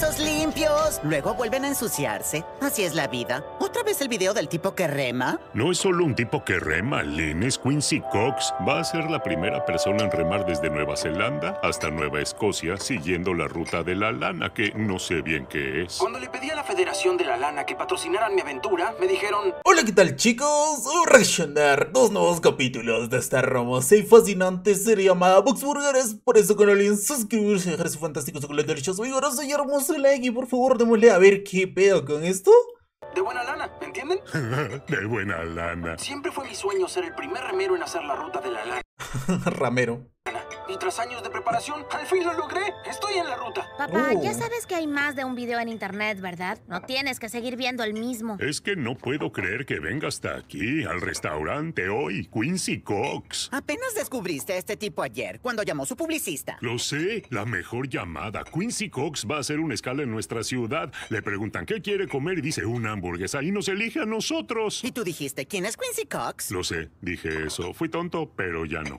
vasos limpios. Luego vuelven a ensuciarse. Así es la vida. ¿Otra vez el video del tipo que rema? No es solo un tipo que rema, Lynn. Es Quincy Cox. Va a ser la primera persona en remar desde Nueva Zelanda hasta Nueva Escocia, siguiendo la ruta de la lana, que no sé bien qué es. Cuando le pedí a la Federación de la Lana que patrocinaran mi aventura, me dijeron... Hola, ¿qué tal, chicos? ¡Hola! dos nuevos capítulos de esta hermosa y fascinante serie llamada Boxburgers. Por eso, con alguien suscribirse y dejar su fantástico, su delicioso vigoroso y hermoso like y por favor démosle a ver qué pedo con esto. De buena lana, ¿entienden? de buena lana. Siempre fue mi sueño ser el primer remero en hacer la ruta de la lana. Ramero y tras años de preparación, al fin lo logré. Estoy en la ruta. Papá, ya oh. sabes que hay más de un video en internet, ¿verdad? No tienes que seguir viendo el mismo. Es que no puedo creer que venga hasta aquí, al restaurante hoy, Quincy Cox. Apenas descubriste a este tipo ayer, cuando llamó su publicista. Lo sé, la mejor llamada. Quincy Cox va a hacer una escala en nuestra ciudad. Le preguntan qué quiere comer y dice una hamburguesa y nos elige a nosotros. ¿Y tú dijiste quién es Quincy Cox? Lo sé, dije eso. Fui tonto, pero ya no.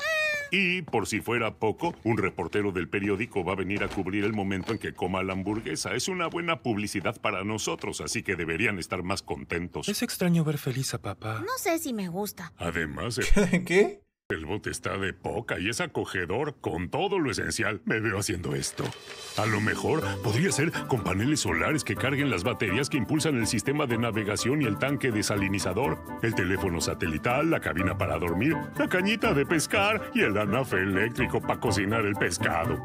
Y por si fuera poco. un reportero del periódico va a venir a cubrir el momento en que coma la hamburguesa. Es una buena publicidad para nosotros, así que deberían estar más contentos. Es extraño ver feliz a papá. No sé si me gusta. Además... ¿Qué? El bote está de poca y es acogedor con todo lo esencial. Me veo haciendo esto. A lo mejor podría ser con paneles solares que carguen las baterías que impulsan el sistema de navegación y el tanque desalinizador, el teléfono satelital, la cabina para dormir, la cañita de pescar y el anafe eléctrico para cocinar el pescado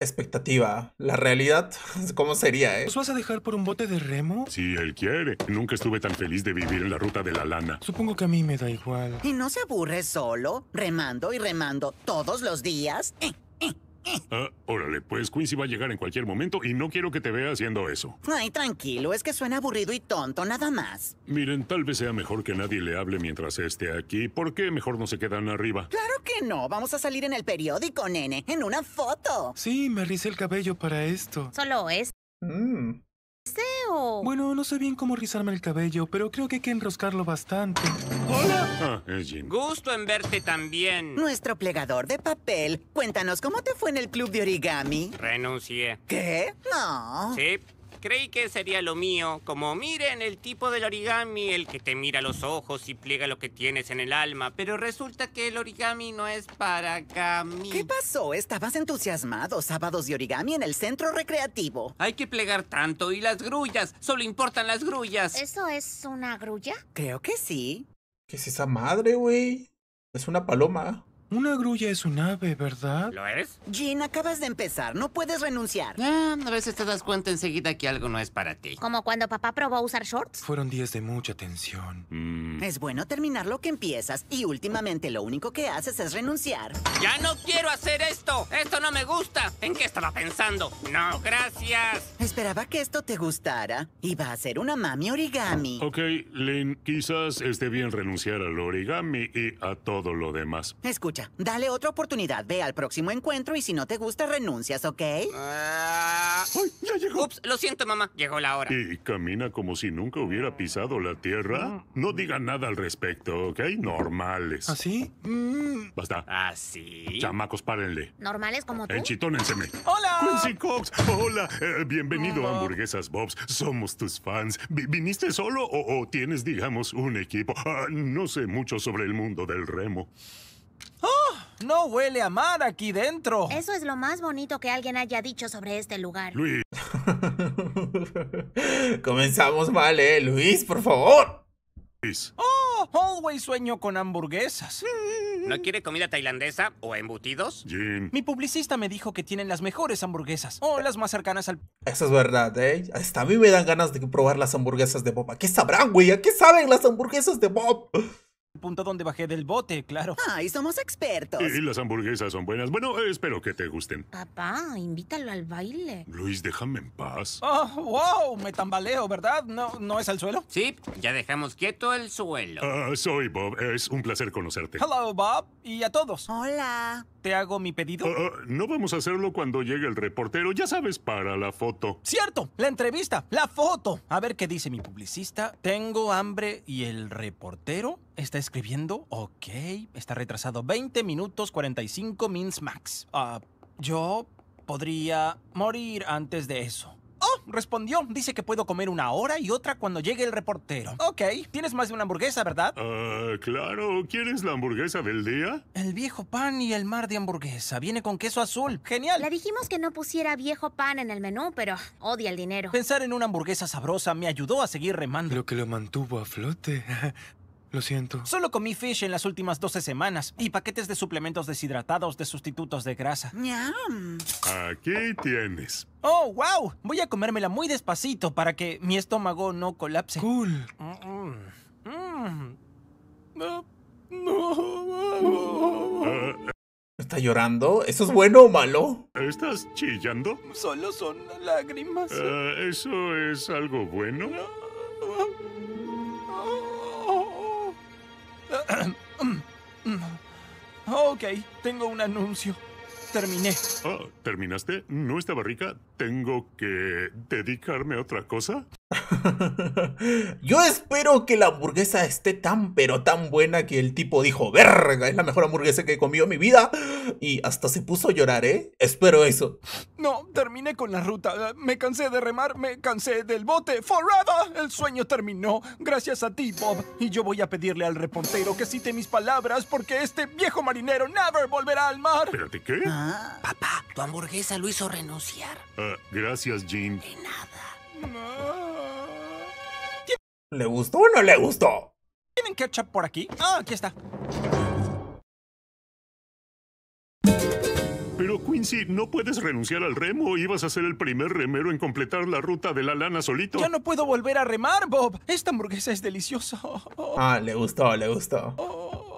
expectativa. La realidad, ¿cómo sería, eh? ¿Os vas a dejar por un bote de remo? Si él quiere. Nunca estuve tan feliz de vivir en la ruta de la lana. Supongo que a mí me da igual. ¿Y no se aburre solo? Remando y remando todos los días. Eh. Ah, órale, pues Quincy va a llegar en cualquier momento y no quiero que te vea haciendo eso. Ay, tranquilo, es que suena aburrido y tonto, nada más. Miren, tal vez sea mejor que nadie le hable mientras esté aquí. ¿Por qué mejor no se quedan arriba? Claro que no, vamos a salir en el periódico, nene, en una foto. Sí, me ríe el cabello para esto. Solo es. Mm. Bueno, no sé bien cómo rizarme el cabello, pero creo que hay que enroscarlo bastante. ¡Hola! Ah, es Jim. Gusto en verte también. Nuestro plegador de papel. Cuéntanos, ¿cómo te fue en el club de origami? Renuncié. ¿Qué? No. Sí, Creí que sería lo mío, como miren el tipo del origami, el que te mira los ojos y pliega lo que tienes en el alma, pero resulta que el origami no es para Gami. ¿Qué pasó? Estabas entusiasmado, sábados de origami en el centro recreativo. Hay que plegar tanto y las grullas, solo importan las grullas. ¿Eso es una grulla? Creo que sí. ¿Qué es esa madre, güey? Es una paloma. Una grulla es un ave, ¿verdad? ¿Lo es? Jean, acabas de empezar. No puedes renunciar. Ah, a veces te das cuenta enseguida que algo no es para ti. ¿Como cuando papá probó usar shorts? Fueron días de mucha tensión. Mm. Es bueno terminar lo que empiezas. Y últimamente lo único que haces es renunciar. ¡Ya no quiero hacer esto! ¡Esto no me gusta! ¿En qué estaba pensando? ¡No, gracias! Esperaba que esto te gustara. Iba a ser una mami origami. Ok, Lynn, quizás esté bien renunciar al origami y a todo lo demás. Escucha dale otra oportunidad, ve al próximo encuentro y si no te gusta, renuncias, ¿ok? Ah. ¡Ay, ya llegó! Ups, lo siento, mamá, llegó la hora. ¿Y camina como si nunca hubiera pisado la tierra? No diga nada al respecto, ¿ok? Normales. ¿Así? ¿Ah, mm. Basta. ¿Así? Ah, Chamacos, párenle. ¿Normales como tú? Enchitónenseme. ¡Hola! Quincy Cox, hola. Eh, bienvenido a Hamburguesas Bob's. Somos tus fans. ¿Viniste solo o, tienes, digamos, un equipo? no sé mucho sobre el mundo del remo. ¡Oh! No huele a mar aquí dentro. Eso es lo más bonito que alguien haya dicho sobre este lugar. Luis. Comenzamos mal, ¿eh? Luis, por favor. Oh, always sueño con hamburguesas. ¿No quiere comida tailandesa o embutidos? Mi publicista me dijo que tienen las mejores hamburguesas o las más cercanas al... Eso es verdad, ¿eh? Hasta a mí me dan ganas de probar las hamburguesas de Bob. qué sabrán, güey? ¿A qué saben las hamburguesas de Bob? punto donde bajé del bote, claro. ¡Ay, somos expertos! Y las hamburguesas son buenas. Bueno, espero que te gusten. Papá, invítalo al baile. Luis, déjame en paz. Oh, wow, me tambaleo, ¿verdad? ¿No, no es al suelo? Sí, ya dejamos quieto el suelo. Ah, soy Bob. Es un placer conocerte. Hello, Bob. Y a todos. Hola te hago mi pedido? Oh, oh, no vamos a hacerlo cuando llegue el reportero, ya sabes, para la foto. Cierto, la entrevista, la foto. A ver qué dice mi publicista. Tengo hambre y el reportero está escribiendo. Ok, está retrasado. 20 minutos 45 mins max. Ah, yo podría morir antes de eso. Oh, respondió. Dice que puedo comer una hora y otra cuando llegue el reportero. Ok, tienes más de una hamburguesa, ¿verdad? Ah, claro. ¿Quieres la hamburguesa del día? El viejo pan y el mar de hamburguesa. Viene con queso azul. Genial. Le dijimos que no pusiera viejo pan en el menú, pero odia el dinero. Pensar en una hamburguesa sabrosa me ayudó a seguir remando. Lo que lo mantuvo a flote. Lo siento. Solo comí fish en las últimas 12 semanas y paquetes de suplementos deshidratados de sustitutos de grasa. Aquí tienes. ¡Oh, wow! Voy a comérmela muy despacito para que mi estómago no colapse. ¡Cool! ¿Está llorando? ¿Eso es bueno o malo? ¿Estás chillando? Solo son lágrimas. Eh, ¿Eso es algo bueno? Oh, ok, tengo un anuncio. Terminé. Oh, ¿terminaste? ¿No estaba rica? ¿Tengo que dedicarme a otra cosa? Yo espero que la hamburguesa esté tan pero tan buena que el tipo dijo, verga, es la mejor hamburguesa que he comido en mi vida. Y hasta se puso a llorar, ¿eh? Espero eso. No, terminé con la ruta. Me cansé de remar, me cansé del bote. Forever. El sueño terminó. Gracias a ti, Bob. Y yo voy a pedirle al reportero que cite mis palabras porque este viejo marinero never volverá al mar. ¿Pero de qué? Ah. papá, tu hamburguesa lo hizo renunciar. Ah, gracias, Jim. De nada. No. Ah. ¿Le gustó o no le gustó? ¿Tienen ketchup por aquí? Ah, aquí está. Pero Quincy, no puedes renunciar al remo. Ibas a ser el primer remero en completar la ruta de la lana solito. Ya no puedo volver a remar, Bob. Esta hamburguesa es deliciosa. Ah, le gustó, le gustó. Oh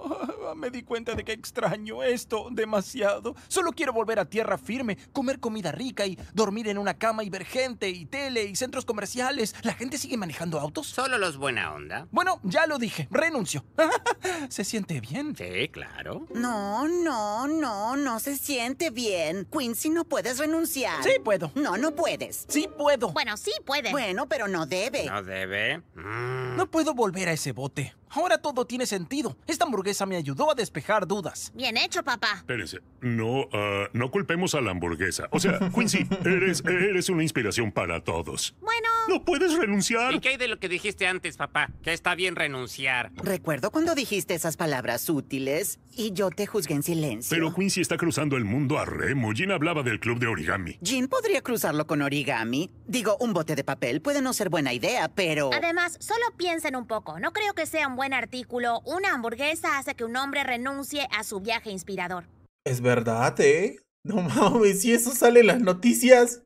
me di cuenta de que extraño esto demasiado. Solo quiero volver a tierra firme, comer comida rica y dormir en una cama y ver gente y tele y centros comerciales. ¿La gente sigue manejando autos? Solo los buena onda. Bueno, ya lo dije, renuncio. ¿Se siente bien? Sí, claro. No, no, no, no se siente bien. Quincy, no puedes renunciar. Sí puedo. No, no puedes. Sí puedo. Bueno, sí puede. Bueno, pero no debe. No debe. Mm. No puedo volver a ese bote. Ahora todo tiene sentido. Esta hamburguesa me ayudó a despejar dudas. Bien hecho, papá. Espérense. No, ah, no culpemos a la hamburguesa. O sea, Quincy, eres, eres una inspiración para todos. Bueno. No puedes renunciar. ¿Y qué hay de lo que dijiste antes, papá? Que está bien renunciar. Recuerdo cuando dijiste esas palabras útiles y yo te juzgué en silencio. Pero Quincy está cruzando el mundo a remo. Jean hablaba del club de origami. Jean podría cruzarlo con origami. Digo, un bote de papel puede no ser buena idea, pero... Además, solo piensen un poco. No creo que sea un artículo, una hamburguesa hace que un hombre renuncie a su viaje inspirador. Es verdad, ¿eh? No mames, si eso sale en las noticias,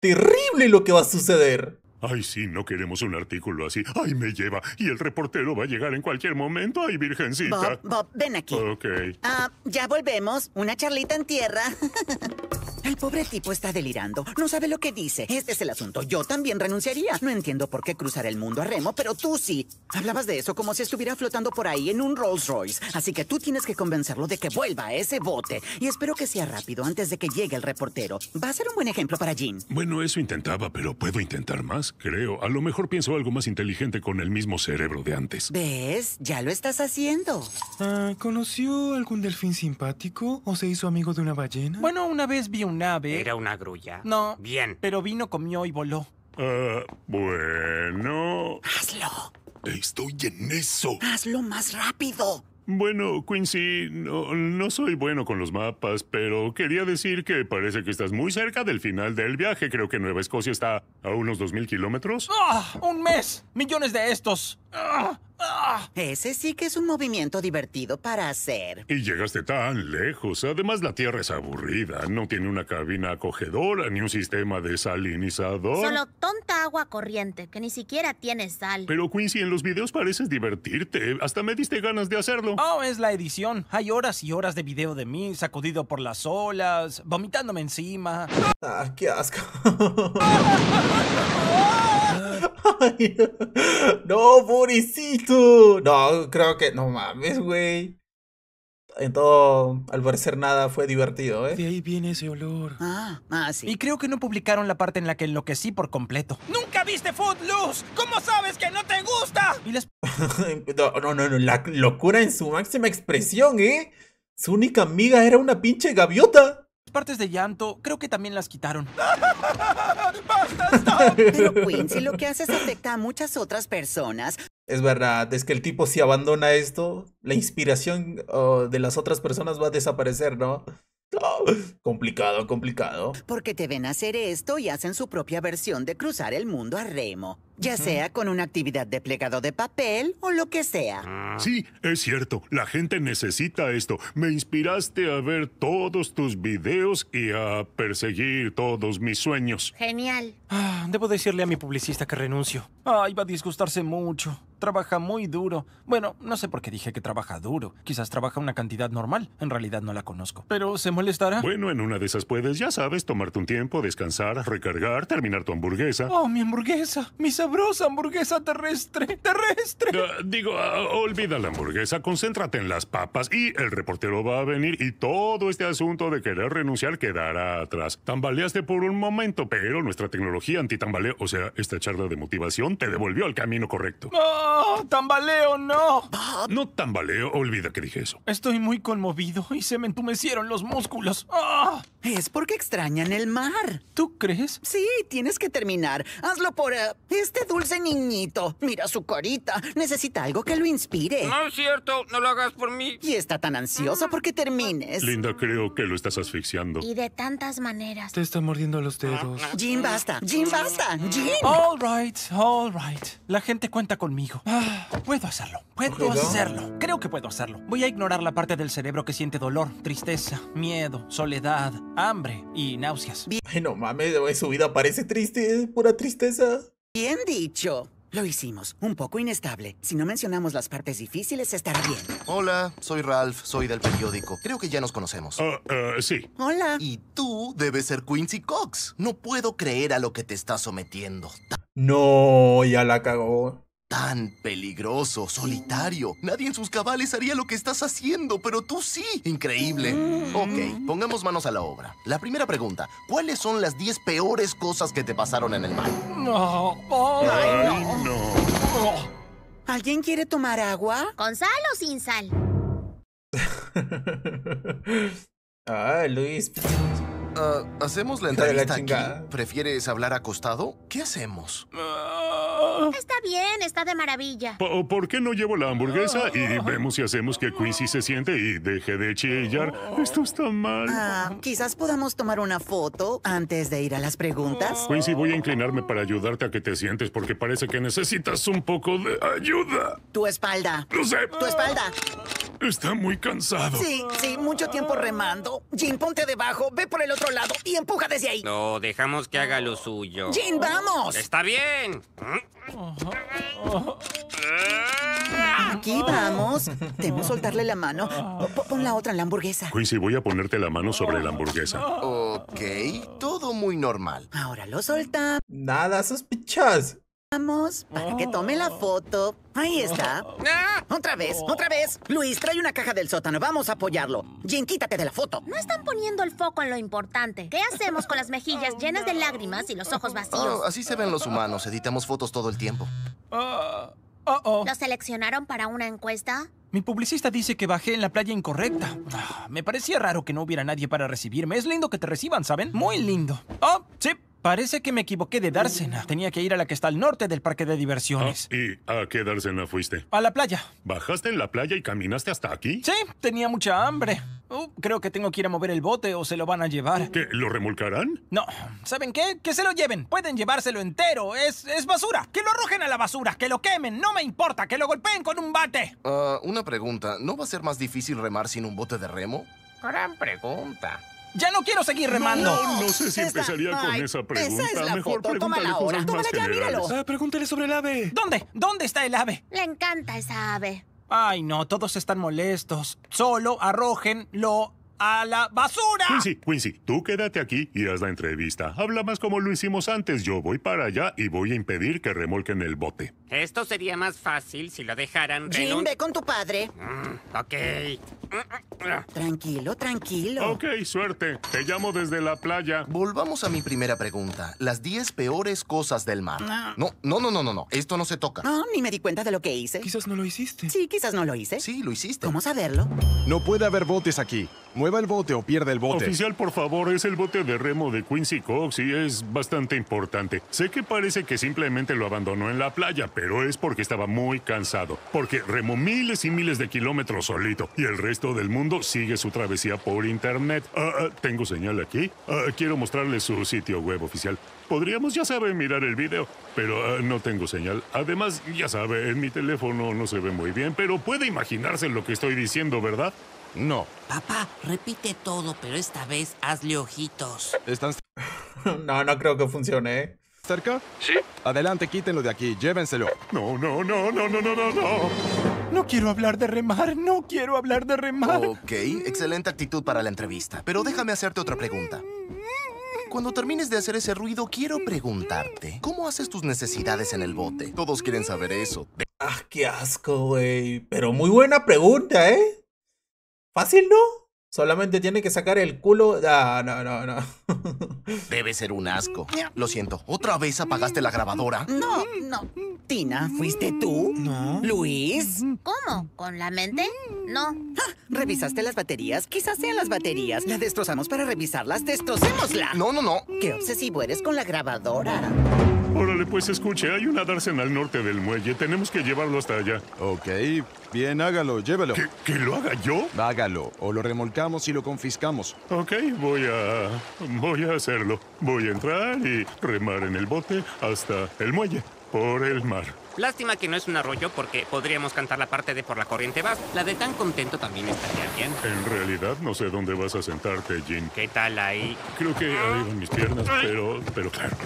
terrible lo que va a suceder. Ay, sí, no queremos un artículo así. Ay, me lleva. Y el reportero va a llegar en cualquier momento. Ay, virgencita. Bob, Bob, ven aquí. Ok. Ah, ya volvemos. Una charlita en tierra. El pobre tipo está delirando. No sabe lo que dice. Este es el asunto. Yo también renunciaría. No entiendo por qué cruzar el mundo a remo, pero tú sí. Hablabas de eso como si estuviera flotando por ahí en un Rolls Royce. Así que tú tienes que convencerlo de que vuelva a ese bote. Y espero que sea rápido antes de que llegue el reportero. Va a ser un buen ejemplo para Jim. Bueno, eso intentaba, pero ¿puedo intentar más? creo. A lo mejor pienso algo más inteligente con el mismo cerebro de antes. ¿Ves? Ya lo estás haciendo. Ah, ¿Conoció algún delfín simpático o se hizo amigo de una ballena? Bueno, una vez vi un ave. ¿Era una grulla? No. Bien. Pero vino, comió y voló. Ah, bueno. Hazlo. Estoy en eso. Hazlo más rápido. Bueno, Quincy, no, soy bueno con los mapas, pero quería decir que parece que estás muy cerca del final del viaje. Creo que Nueva Escocia está ¿A unos 2.000 kilómetros? ¡Ah! ¡Un mes! ¡Millones de estos! ¡Ah! ¡Ah! Ese sí que es un movimiento divertido para hacer. Y llegaste tan lejos. Además, la Tierra es aburrida. No tiene una cabina acogedora ni un sistema desalinizador. Solo tonta agua corriente, que ni siquiera tiene sal. Pero, Quincy, en los videos pareces divertirte. Hasta me diste ganas de hacerlo. Oh, es la edición. Hay horas y horas de video de mí, sacudido por las olas, vomitándome encima. ¡Ah, qué asco! no, pobrecito. No, creo que no mames, güey. En todo, al parecer nada fue divertido, ¿eh? De ahí viene ese olor. Ah, ah, sí. Y creo que no publicaron la parte en la que enloquecí por completo. ¡Nunca viste Footloose! ¿Cómo sabes que no te gusta? no, no, no, la locura en su máxima expresión, ¿eh? Su única amiga era una pinche gaviota partes de llanto, creo que también las quitaron. ¡Basta, Pero Quinn, si lo que haces afecta a muchas otras personas. Es verdad, es que el tipo si abandona esto, la inspiración de las otras personas va a desaparecer, ¿no? complicado, complicado. Porque te ven hacer esto y hacen su propia versión de cruzar el mundo a remo. Ya sea con una actividad de plegado de papel o lo que sea. Ah. Sí, es cierto. La gente necesita esto. Me inspiraste a ver todos tus videos y a perseguir todos mis sueños. Genial. Ah, debo decirle a mi publicista que renuncio. Ay, va a disgustarse mucho. Trabaja muy duro. Bueno, no sé por qué dije que trabaja duro. Quizás trabaja una cantidad normal. En realidad no la conozco. Pero se molestará. Bueno, en una de esas puedes, ya sabes, tomarte un tiempo, descansar, recargar, terminar tu hamburguesa. Oh, mi hamburguesa sabrosa hamburguesa terrestre. ¡Terrestre! digo, ah, olvida la hamburguesa, concéntrate en las papas y el reportero va a venir y todo este asunto de querer renunciar quedará atrás. Tambaleaste por un momento, pero nuestra tecnología antitambaleo, o sea, esta charla de motivación, te devolvió al camino correcto. ¡No! ¡Tambaleo, no! Ah, no tambaleo, olvida que dije eso. Estoy muy conmovido y se me entumecieron los músculos. Ah. Es porque extrañan el mar. ¿Tú crees? Sí, tienes que terminar. Hazlo por... Eh, este dulce niñito, mira su corita, necesita algo que lo inspire. No es cierto, no lo hagas por mí. Y está tan ansiosa mm. porque termines. Linda, creo que lo estás asfixiando. Y de tantas maneras. Te está mordiendo los dedos. Ah, ah. Jim, basta. Jim, basta. Jim. All right, all right. La gente cuenta conmigo. Ah, puedo hacerlo. Puedo hacerlo. Creo que puedo hacerlo. Voy a ignorar la parte del cerebro que siente dolor, tristeza, miedo, soledad, hambre y náuseas. Ay, no mames, su vida parece triste, pura tristeza. Bien dicho. Lo hicimos, un poco inestable. Si no mencionamos las partes difíciles, estará bien. Hola, soy Ralph, soy del periódico. Creo que ya nos conocemos. Ah, ah, sí. Hola. Y tú debes ser Quincy Cox. No puedo creer a lo que te está sometiendo. No, ya la cagó tan peligroso, solitario. Nadie en sus cabales haría lo que estás haciendo, pero tú sí. Increíble. Mm. Ok, pongamos manos a la obra. La primera pregunta, ¿cuáles son las 10 peores cosas que te pasaron en el mar? No. Ay, no. ¿Alguien quiere tomar agua? ¿Con sal o sin sal? ah, Luis. Ah, ¿Hacemos la entrevista aquí? ¿Prefieres hablar acostado? ¿Qué hacemos? Ah, Está bien, está de maravilla. ¿Por qué no llevo la hamburguesa y oh. vemos si hacemos que Quincy se siente y deje de chillar? Oh. Esto está mal. Ah, quizás podamos tomar una foto antes de ir a las preguntas. Oh. Quincy, voy a inclinarme para ayudarte a que te sientes porque parece que necesitas un poco de ayuda. Tu espalda. No sé. Tu espalda. Está muy cansado. Sí, sí, mucho tiempo remando. Jim, ponte debajo, ve por el otro lado y empuja desde ahí. No, dejamos que haga lo suyo. ¡Jim, vamos. Está bien. Mm. Aquí vamos. Debo soltarle la mano. pon la otra en la hamburguesa. Quincy, voy a ponerte la mano sobre la hamburguesa. Ok, todo muy normal. Ahora lo solta. Nada sospechas. Vamos, para que tome la oh. foto. Ahí está. Otra vez, otra vez. Luis, trae una caja del sótano. Vamos a apoyarlo. Jin, quítate de la foto. No están poniendo el foco en lo importante. ¿Qué hacemos con las mejillas llenas de lágrimas y los ojos vacíos? Oh, así se ven los humanos. Editamos fotos todo el tiempo. oh, oh. ¿Lo seleccionaron para una encuesta? Mi publicista dice que bajé en la playa incorrecta. Ah, me parecía raro que no hubiera nadie para recibirme. Es lindo que te reciban, ¿saben? Muy lindo. Oh, sí. Parece que me equivoqué de Dársena. Tenía que ir a la que está al norte del parque de diversiones. Ah, ¿Y a qué Dársena fuiste? A la playa. ¿Bajaste en la playa y caminaste hasta aquí? Sí, tenía mucha hambre. Uh, creo que tengo que ir a mover el bote o se lo van a llevar. ¿Qué? ¿Lo remolcarán? No. ¿Saben qué? Que se lo lleven. Pueden llevárselo entero. Es, es basura. Que lo arrojen a la basura. Que lo quemen. No me importa. Que lo golpeen con un bate. Ah, una pregunta. ¿No va a ser más difícil remar sin un bote de remo? Gran pregunta. Ya no quiero seguir remando. No, sé si empezaría con esa pregunta. Esa es la Mejor foto. pregúntale Tómala ahora. míralo. Ah, pregúntale sobre el ave. ¿Dónde? ¿Dónde está el ave? Le encanta esa ave. Ay, no, todos están molestos. Solo arrojen lo a la basura. Quincy, Quincy, tú quédate aquí y haz la entrevista. Habla más como lo hicimos antes. Yo voy para allá y voy a impedir que remolquen el bote. Esto sería más fácil si lo dejaran Jim, ve con tu padre. Mm, ok. Tranquilo, tranquilo. Ok, suerte. Te llamo desde la playa. Volvamos a mi primera pregunta. Las 10 peores cosas del mar. No. no, no, no, no, no. Esto no se toca. No, ni me di cuenta de lo que hice. Quizás no lo hiciste. Sí, quizás no lo hice. Sí, lo hiciste. vamos a verlo No puede haber botes aquí el bote o pierde el bote. Oficial, por favor, es el bote de remo de Quincy Cox y es bastante importante. Sé que parece que simplemente lo abandonó en la playa, pero es porque estaba muy cansado. Porque remó miles y miles de kilómetros solito y el resto del mundo sigue su travesía por internet. Ah, ah, tengo señal aquí. Ah, quiero mostrarles su sitio web oficial. Podríamos, ya saben, mirar el video, pero no tengo señal. Además, ya sabe, en mi teléfono no se ve muy bien, pero puede imaginarse lo que estoy diciendo, ¿verdad? No. Papá, repite todo, pero esta vez hazle ojitos. ¿Están no, no creo que funcione, ¿eh? ¿Cerca? Sí. Adelante, quítenlo de aquí, llévenselo. No, no, no, no, no, no, no, no. No quiero hablar de remar, no quiero hablar de remar. Ok, excelente actitud para la entrevista, pero déjame hacerte otra pregunta. Cuando termines de hacer ese ruido, quiero preguntarte, ¿cómo haces tus necesidades en el bote? Todos quieren saber eso. Ah, qué asco, güey. Pero muy buena pregunta, ¿eh? Fácil, ¿no? Solamente tiene que sacar el culo. Ah, no, no, no. Debe ser un asco. Lo siento. ¿Otra vez apagaste la grabadora? No, no. Tina, ¿fuiste tú? No. ¿Luis? Mm. ¿Cómo? ¿Con la mente? Mm. No. Ah, ¿Revisaste las baterías? Quizás sean las baterías. La destrozamos para revisarlas. ¡Destrocémosla! No, no, no. Qué obsesivo eres con la grabadora. Órale, pues escuche, hay una Darsen al norte del muelle. Tenemos que llevarlo hasta allá. Ok, bien, hágalo, llévelo. ¿Que, lo haga yo? Hágalo, o lo remolcamos y lo confiscamos. Ok, voy a... voy a hacerlo. Voy a entrar y remar en el bote hasta el muelle, por el mar. Lástima que no es un arroyo porque podríamos cantar la parte de Por la corriente vas. La de tan contento también estaría bien. En realidad no sé dónde vas a sentarte, Jim. ¿Qué tal ahí? Creo que ahí van mis piernas, pero... pero claro.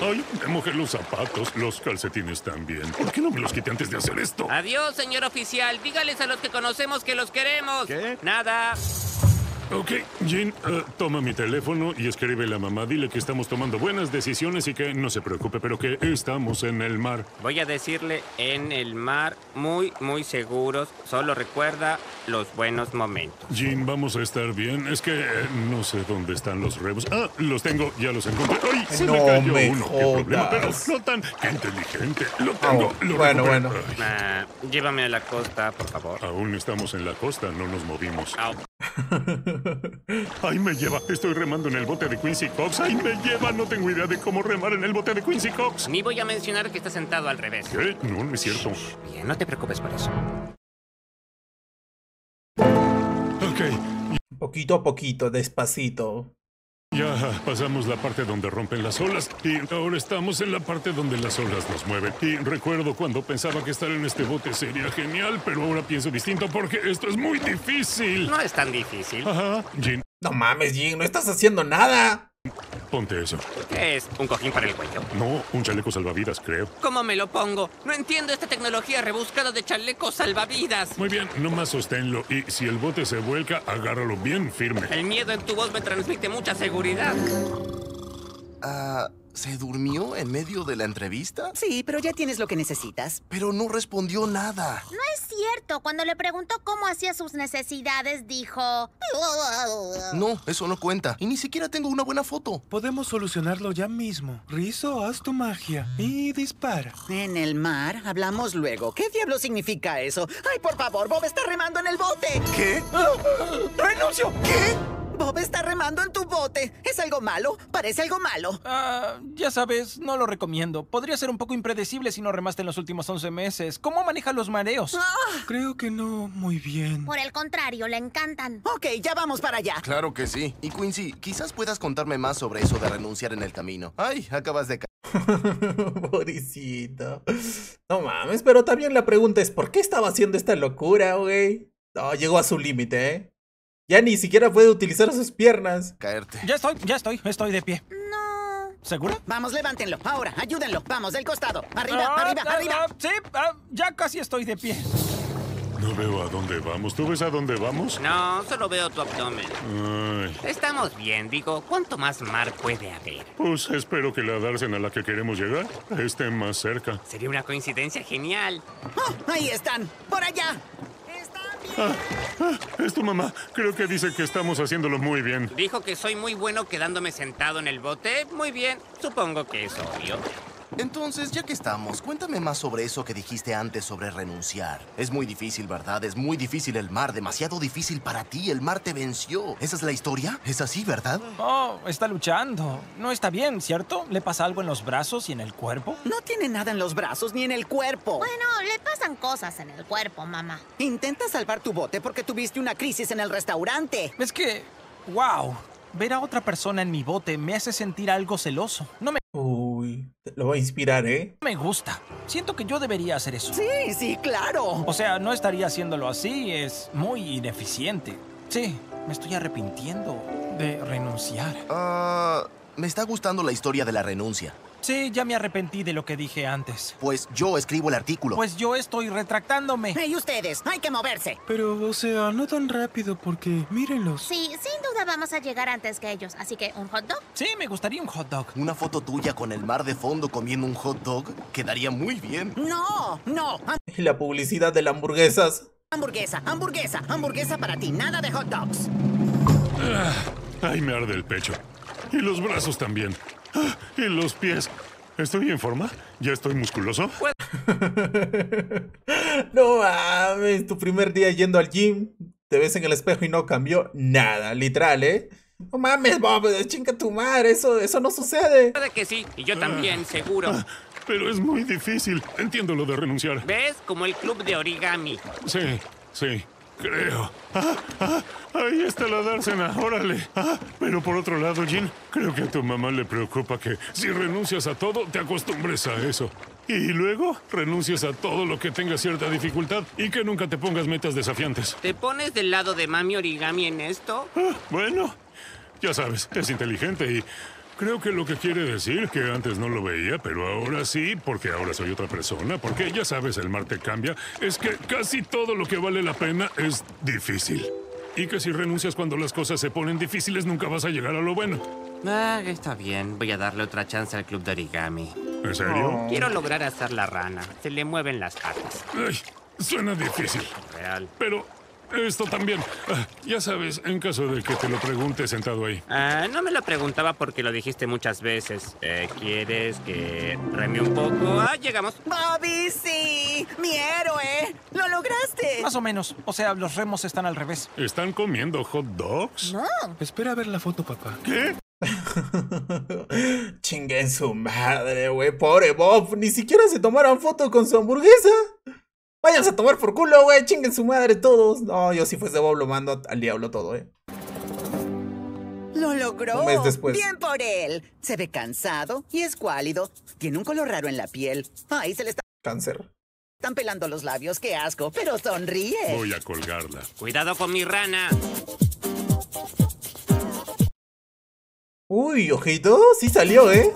Ay, me mojé los zapatos, los calcetines también. ¿Por qué no me los quité antes de hacer esto? Adiós, señor oficial. Dígales a los que conocemos que los queremos. ¿Qué? Nada. Ok, Jin, eh, toma mi teléfono y escribe a la mamá. Dile que estamos tomando buenas decisiones y que no se preocupe, pero que estamos en el mar. Voy a decirle en el mar, muy, muy seguros. Solo recuerda los buenos momentos. Jin, vamos a estar bien. Es que eh, no sé dónde están los rebos. Ah, los tengo, ya los encontré. ¡Ay, se me cayó uno! Jodas. problema! Pero no tan inteligente. Lo ah, tengo, lo Bueno, bueno. Ah, llévame a la costa, por favor. Aún estamos en la costa, no nos movimos. ¡Ay, me lleva! Estoy remando en el bote de Quincy Cox. Ahí me lleva! No tengo idea de cómo remar en el bote de Quincy Cox. Ni voy a mencionar que está sentado al revés. ¿Qué? No, no es cierto. Bien, no te preocupes por eso. Ok. Poquito a poquito, despacito. Ya pasamos la parte donde rompen las olas y ahora estamos en la parte donde las olas nos mueven. Y recuerdo cuando pensaba que estar en este bote sería genial, pero ahora pienso distinto porque esto es muy difícil. No es tan difícil. Ajá, Jin. No mames, Jin, no estás haciendo nada. Ponte eso. ¿Qué es? ¿Un cojín para el cuello? No, un chaleco salvavidas, creo. ¿Cómo me lo pongo? No entiendo esta tecnología rebuscada de chalecos salvavidas. Muy bien, nomás sosténlo y si el bote se vuelca, agárralo bien firme. El miedo en tu voz me transmite mucha seguridad. Ah... ¿Se durmió en medio de la entrevista? Sí, pero ya tienes lo que necesitas. Pero no respondió nada. No es cierto. Cuando le preguntó cómo hacía sus necesidades, dijo... No, eso no cuenta. Y ni siquiera tengo una buena foto. Podemos solucionarlo ya mismo. Rizo, haz tu magia y dispara. En el mar, hablamos luego. ¿Qué diablo significa eso? ¡Ay, por favor! ¡Bob está remando en el bote! ¿Qué? ¡Renuncio! ¿Qué? Bob está remando en tu bote. ¿Es algo malo? Parece algo malo. Ah, ya sabes, no lo recomiendo. Podría ser un poco impredecible si no remaste en los últimos 11 meses. ¿Cómo maneja los mareos? Ah. Creo que no muy bien. Por el contrario, le encantan. Ok, ya vamos para allá. Claro que sí. Y Quincy, quizás puedas contarme más sobre eso de renunciar en el camino. Ay, acabas de caer. Borisito. No mames, pero también la pregunta es: ¿por qué estaba haciendo esta locura, güey? No, llegó a su límite, ¿eh? Ya ni siquiera puede utilizar sus piernas. Caerte. Ya estoy, ya estoy, estoy de pie. No. ¿Seguro? Vamos, levántenlo. Ahora, ayúdenlo. Vamos, del costado. Arriba, ah, arriba, ah, arriba. Ah, sí, ya casi estoy de pie. No veo a dónde vamos. ¿Tú ves a dónde vamos? No, solo veo tu abdomen. Estamos bien, digo. ¿Cuánto más mar puede haber? Pues espero que la darsen a la que queremos llegar esté más cerca. Sería una coincidencia genial. Oh, ahí están. Por allá. Ah, ah, es tu mamá. Creo que dice que estamos haciéndolo muy bien. Dijo que soy muy bueno quedándome sentado en el bote. Muy bien. Supongo que es obvio. Entonces, ya que estamos, cuéntame más sobre eso que dijiste antes sobre renunciar. Es muy difícil, ¿verdad? Es muy difícil el mar, demasiado difícil para ti. El mar te venció. ¿Esa es la historia? ¿Es así, verdad? Oh, está luchando. No está bien, ¿cierto? ¿Le pasa algo en los brazos y en el cuerpo? No tiene nada en los brazos ni en el cuerpo. Bueno, le pasan cosas en el cuerpo, mamá. Intenta salvar tu bote porque tuviste una crisis en el restaurante. Es que... ¡Wow! Ver a otra persona en mi bote me hace sentir algo celoso. No me... Oh lo va a inspirar, ¿eh? Me gusta. Siento que yo debería hacer eso. Sí, sí, claro. O sea, no estaría haciéndolo así. Es muy ineficiente. Sí, me estoy arrepintiendo de renunciar. Ah, me está gustando la historia de la renuncia. Sí, ya me arrepentí de lo que dije antes. Pues yo escribo el artículo. Pues yo estoy retractándome. Y ustedes! ¡Hay que moverse! Pero, o sea, no tan rápido porque mírenlos. Sí, sí, vamos a llegar antes que ellos. Así que, ¿un hot dog? Sí, me gustaría un hot dog. Una foto tuya con el mar de fondo comiendo un hot dog quedaría muy bien. No, no. la publicidad de las hamburguesas. Hamburguesa, hamburguesa, hamburguesa para ti. Nada de hot dogs. Ah, ay, me arde el pecho. Y los brazos también. Ah, y los pies. ¿Estoy en forma? ¿Ya estoy musculoso? Pues no mames, tu primer día yendo al gym te ves en el espejo y no cambió nada, literal, ¿eh? No mames, Bob, chinga tu madre, eso, eso no sucede. Puede que sí, y yo también, ah, seguro. Ah, pero es muy difícil, entiendo lo de renunciar. ¿Ves? Como el club de origami. Sí, sí, creo. Ah, ahí está la dársena, órale. pero por otro lado, Jin, creo que a tu mamá le preocupa que si renuncias a todo, te acostumbres a eso. Y luego renuncias a todo lo que tenga cierta dificultad y que nunca te pongas metas desafiantes. ¿Te pones del lado de mami origami en esto? Ah, bueno, ya sabes, es inteligente y creo que lo que quiere decir, que antes no lo veía, pero ahora sí, porque ahora soy otra persona, porque ya sabes, el mar te cambia, es que casi todo lo que vale la pena es difícil. Y que si renuncias cuando las cosas se ponen difíciles, nunca vas a llegar a lo bueno. Ah, está bien. Voy a darle otra chance al club de origami. ¿En serio? Oh. Quiero lograr hacer la rana. Se le mueven las patas. Ay, suena difícil. Real. Pero esto también. Ah, ya sabes, en caso de que te lo pregunte sentado ahí. Ah, no me lo preguntaba porque lo dijiste muchas veces. Eh, ¿Quieres que reme un poco? Ah, llegamos. Bobby, sí. Mi héroe. Lo lograste. Más o menos. O sea, los remos están al revés. ¿Están comiendo hot dogs? No. Espera a ver la foto, papá. ¿Qué? ¡Chinguen su madre, güey. Pobre Bob. Ni siquiera se tomaron foto con su hamburguesa. Váyanse a tomar por culo, güey. Chinguen su madre todos. No, yo si fuese Bob lo mando al diablo todo, eh. Lo logró. después. Bien por él. Se ve cansado y es cuálido. Tiene un color raro en la piel. Ay, se le está. Cáncer. Están pelando los labios, qué asco, pero sonríe. Voy a colgarla. Cuidado con mi rana. Uy, ojito, sí salió, ¿eh?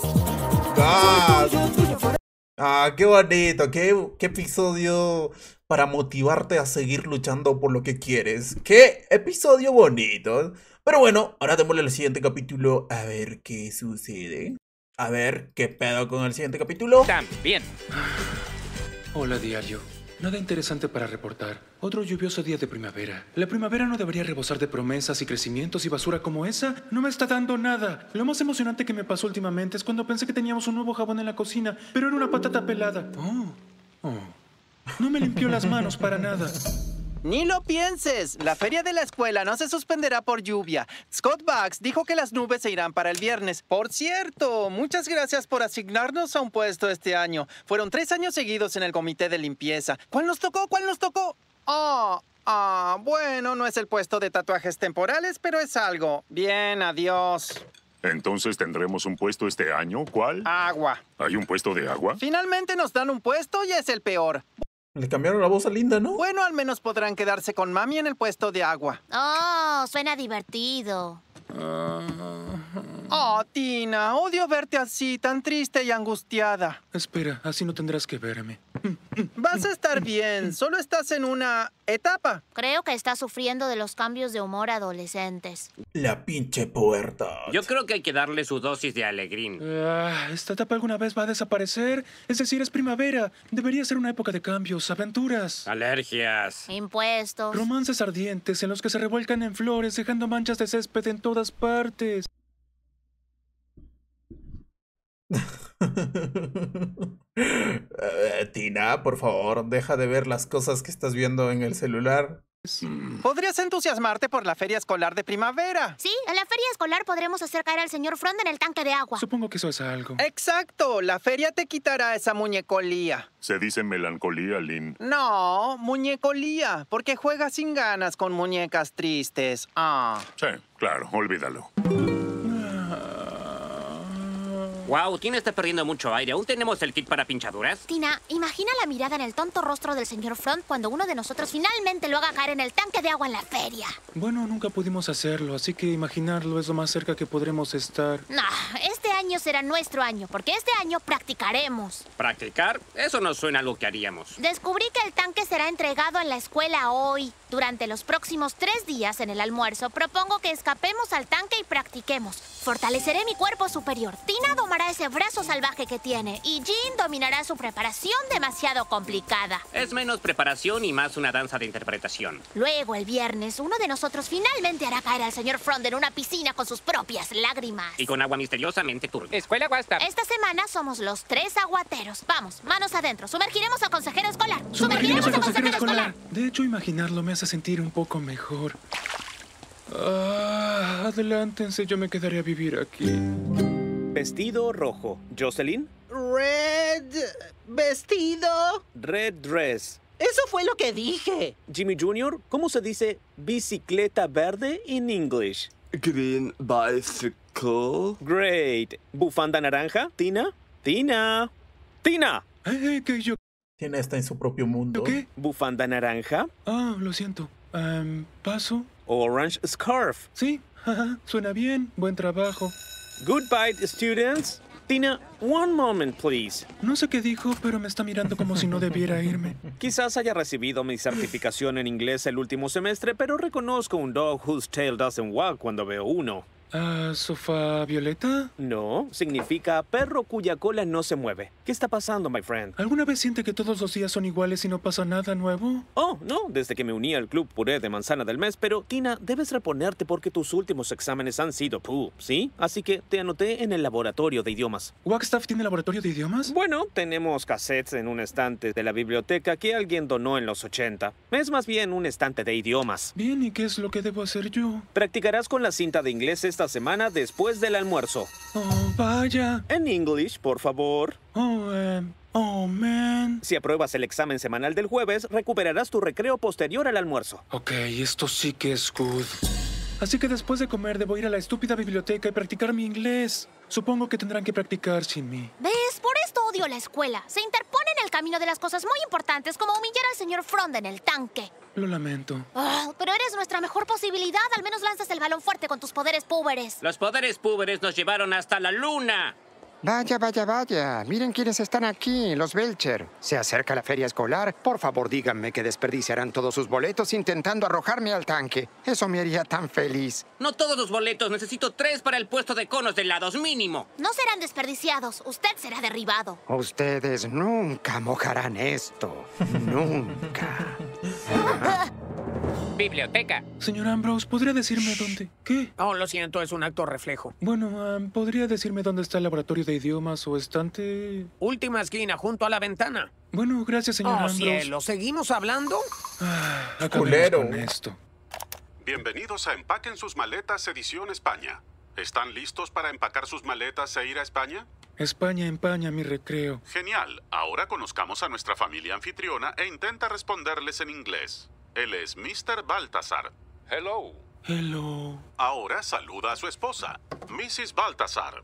Ah, qué bonito, qué, episodio para motivarte a seguir luchando por lo que quieres. Qué episodio bonito. Pero bueno, ahora démosle el siguiente capítulo a ver qué sucede. A ver qué pedo con el siguiente capítulo. También. Hola, diario. Nada interesante para reportar. Otro lluvioso día de primavera. La primavera no debería rebosar de promesas y crecimientos y basura como esa. No me está dando nada. Lo más emocionante que me pasó últimamente es cuando pensé que teníamos un nuevo jabón en la cocina, pero era una patata pelada. Oh. oh. No me limpió las manos para nada. Ni lo pienses. La feria de la escuela no se suspenderá por lluvia. Scott Bax dijo que las nubes se irán para el viernes. Por cierto, muchas gracias por asignarnos a un puesto este año. Fueron tres años seguidos en el comité de limpieza. ¿Cuál nos tocó? ¿Cuál nos tocó? Ah, ah, bueno, no es el puesto de tatuajes temporales, pero es algo. Bien, adiós. Entonces tendremos un puesto este año. ¿Cuál? Agua. ¿Hay un puesto de agua? Finalmente nos dan un puesto y es el peor. Le cambiaron la voz a Linda, ¿no? Bueno, al menos podrán quedarse con Mami en el puesto de agua. Oh, suena divertido. Oh, Tina, odio verte así, tan triste y angustiada. Espera, así no tendrás que verme. Vas a estar bien, solo estás en una etapa. Creo que está sufriendo de los cambios de humor adolescentes. La pinche puerta. Yo creo que hay que darle su dosis de alegrín. Ah, esta etapa alguna vez va a desaparecer. Es decir, es primavera. Debería ser una época de cambios aventuras. Alergias. Impuestos. Romances ardientes en los que se revuelcan en flores dejando manchas de césped en todas partes. Eh, Tina, por favor, deja de ver las cosas que estás viendo en el celular. Mm. Podrías entusiasmarte por la feria escolar de primavera. Sí, en la feria escolar podremos hacer caer al señor Frond en el tanque de agua. Supongo que eso es algo. Exacto, la feria te quitará esa muñecolía. Se dice melancolía, Lynn. No, muñecolía, porque juegas sin ganas con muñecas tristes. Ah. Sí, claro, olvídalo. Wow, Tina está perdiendo mucho aire. ¿Aún tenemos el kit para pinchaduras? Tina, imagina la mirada en el tonto rostro del señor Front cuando uno de nosotros finalmente lo haga caer en el tanque de agua en la feria. Bueno, nunca pudimos hacerlo, así que imaginarlo es lo más cerca que podremos estar. No, este año será nuestro año, porque este año practicaremos. ¿Practicar? Eso no suena a lo que haríamos. Descubrí que el tanque será entregado en la escuela hoy. Durante los próximos tres días en el almuerzo propongo que escapemos al tanque y practiquemos. Fortaleceré mi cuerpo superior. Tina domará ese brazo salvaje que tiene y Jean dominará su preparación demasiado complicada. Es menos preparación y más una danza de interpretación. Luego, el viernes, uno de nosotros finalmente hará caer al señor Frond en una piscina con sus propias lágrimas. Y con agua misteriosamente turbia. Escuela Guasta. Esta semana somos los tres aguateros. Vamos, manos adentro. Sumergiremos a consejero escolar. Sumergiremos, a al consejero, escolar. De hecho, imaginarlo me a sentir un poco mejor. Ah, adelántense, yo me quedaré a vivir aquí. Vestido rojo. ¿Jocelyn? Red... vestido. Red dress. Eso fue lo que dije. Jimmy Jr., ¿cómo se dice bicicleta verde en inglés? Green bicycle. Great. ¿Bufanda naranja? Tina. Tina. Tina. que yo Tina está en su propio mundo. ¿Qué? ¿Bufanda naranja? Ah, lo siento. Um, ¿Paso? Orange scarf. Sí, Ajá. suena bien. Buen trabajo. Goodbye, students. Tina, one moment, please. No sé qué dijo, pero me está mirando como si no debiera irme. Quizás haya recibido mi certificación en inglés el último semestre, pero reconozco un dog whose tail doesn't walk cuando veo uno. Ah, ¿Sofá violeta? No, significa perro cuya cola no se mueve. ¿Qué está pasando, my friend? ¿Alguna vez siente que todos los días son iguales y no pasa nada nuevo? Oh, no, desde que me uní al club puré de manzana del mes, pero Tina, debes reponerte porque tus últimos exámenes han sido poo, ¿sí? Así que te anoté en el laboratorio de idiomas. ¿Wagstaff tiene laboratorio de idiomas? Bueno, tenemos cassettes en un estante de la biblioteca que alguien donó en los 80. Es más bien un estante de idiomas. Bien, ¿y qué es lo que debo hacer yo? Practicarás con la cinta de ingleses esta semana después del almuerzo. Oh, vaya. En English, por favor. Oh, eh, oh, man. Si apruebas el examen semanal del jueves, recuperarás tu recreo posterior al almuerzo. Ok, esto sí que es good. Así que después de comer debo ir a la estúpida biblioteca y practicar mi inglés. Supongo que tendrán que practicar sin mí. ¿Ves? Por eso odio la escuela. Se interpone en el camino de las cosas muy importantes, como humillar al señor Fronde en el tanque. Lo lamento. Ah, pero eres nuestra mejor posibilidad. Al menos lanzas el balón fuerte con tus poderes púberes. Los poderes púberes nos llevaron hasta la luna. Vaya, vaya, vaya. Miren quiénes están aquí, los Belcher. Se acerca la feria escolar. Por favor, díganme que desperdiciarán todos sus boletos intentando arrojarme al tanque. Eso me haría tan feliz. No todos los boletos. Necesito tres para el puesto de conos de lados mínimo. No serán desperdiciados. Usted será derribado. Ustedes nunca mojarán esto. nunca. Biblioteca. Señor Ambrose, ¿podría decirme dónde? ¿Qué? Oh, lo siento, es un acto reflejo. Bueno, ¿podría decirme dónde está el laboratorio de idiomas o estante? Última esquina, junto a la ventana. Bueno, gracias, señor oh, Ambrose. cielo, ¿seguimos hablando? Ah, ah, culero. esto. Bienvenidos a Empaquen sus maletas edición España. ¿Están listos para empacar sus maletas e ir a España? España empaña mi recreo. Genial. Ahora conozcamos a nuestra familia anfitriona e intenta responderles en inglés. Él es Mr. Baltasar. Hello. Hello. Ahora saluda a su esposa, Mrs. Baltasar.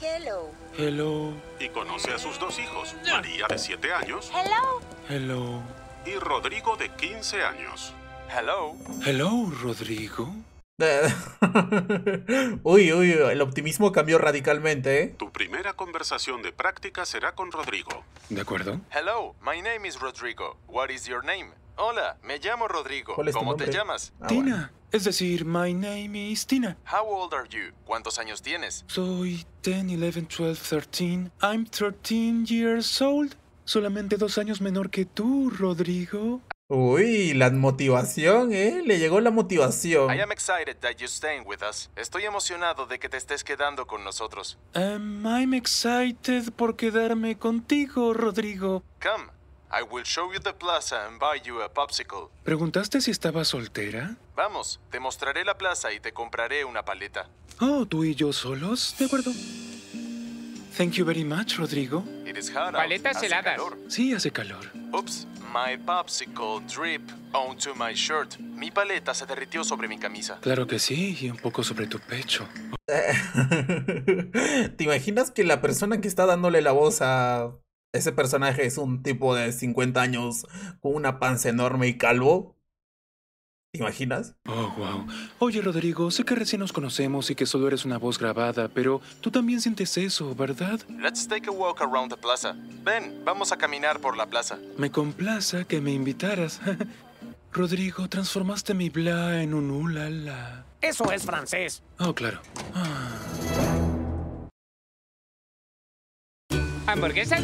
Hello. Hello. Y conoce a sus dos hijos, María de 7 años. Hello. Hello. Y Rodrigo de 15 años. Hello. Hello, Rodrigo. uy, uy, el optimismo cambió radicalmente, ¿eh? Tu primera conversación de práctica será con Rodrigo. ¿De acuerdo? Hello, my name is Rodrigo. What is your name? Hola, me llamo Rodrigo. ¿Cómo te llamas? Ah, Tina. Es decir, my name is Tina. How old are you? ¿Cuántos años tienes? Soy 10, 11, 12, 13. I'm 13 years old. Solamente dos años menor que tú, Rodrigo. Uy, la motivación, ¿eh? Le llegó la motivación. I am excited that you're staying with us. Estoy emocionado de que te estés quedando con nosotros. Um, I'm excited por quedarme contigo, Rodrigo. Come, I will show you the plaza and buy you a popsicle. ¿Preguntaste si estaba soltera? Vamos, te mostraré la plaza y te compraré una paleta. Oh, ¿tú y yo solos? De acuerdo. Thank you very much, Rodrigo. It is Paletas heladas. Sí, hace calor. Oops, my popsicle drip onto my shirt. Mi paleta se derritió sobre mi camisa. Claro que sí, y un poco sobre tu pecho. ¿Te imaginas que la persona que está dándole la voz a ese personaje es un tipo de 50 años con una panza enorme y calvo. ¿Te imaginas? Oh, wow. Oye, Rodrigo, sé que recién nos conocemos y que solo eres una voz grabada, pero tú también sientes eso, ¿verdad? Let's take a walk around the plaza. Ven, vamos a caminar por la plaza. Me complaza que me invitaras. Rodrigo, transformaste mi bla en un ulala. Eso es francés. Oh, claro. Ah. Hamburguesas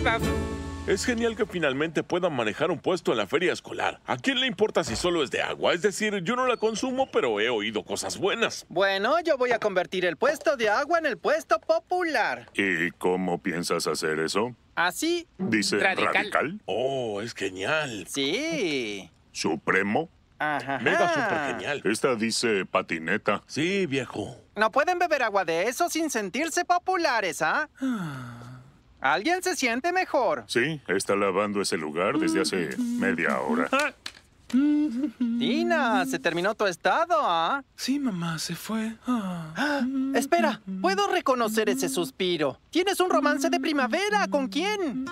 Es genial que finalmente puedan manejar un puesto en la feria escolar. ¿A quién le importa si solo es de agua? Es decir, yo no la consumo, pero he oído cosas buenas. Bueno, yo voy a convertir el puesto de agua en el puesto popular. ¿Y cómo piensas hacer eso? Así. Dice radical. Oh, es genial. Sí. Supremo. Ajá. Mega super genial. Esta dice patineta. Sí, viejo. No pueden beber agua de eso sin sentirse populares, ¿ah? ah. ¿Alguien se siente mejor? Sí, está lavando ese lugar desde hace media hora. Tina, se terminó tu estado, ¿ah? Sí, mamá, se fue. Ah. Ah, espera, puedo reconocer ese suspiro. Tienes un romance de primavera, ¿con quién?